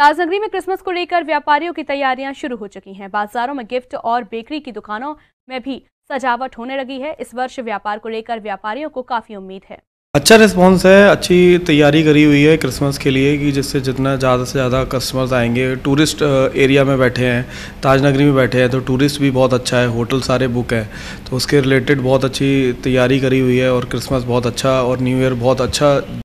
राजनगरी में क्रिसमस को लेकर व्यापारियों की तैयारियां शुरू हो चुकी हैं बाजारों में गिफ्ट और बेकरी की दुकानों में भी सजावट होने लगी है इस वर्ष व्यापार को लेकर व्यापारियों को काफ़ी उम्मीद है अच्छा रिस्पांस है अच्छी तैयारी करी हुई है क्रिसमस के लिए कि जिससे जितना ज़्यादा से ज़्यादा कस्टमर्स आएंगे टूरिस्ट एरिया में बैठे हैं ताजनगरी में बैठे हैं तो टूरिस्ट भी बहुत अच्छा है होटल सारे बुक हैं तो उसके रिलेटेड बहुत अच्छी तैयारी करी हुई है और क्रिसमस बहुत अच्छा और न्यू ईयर बहुत अच्छा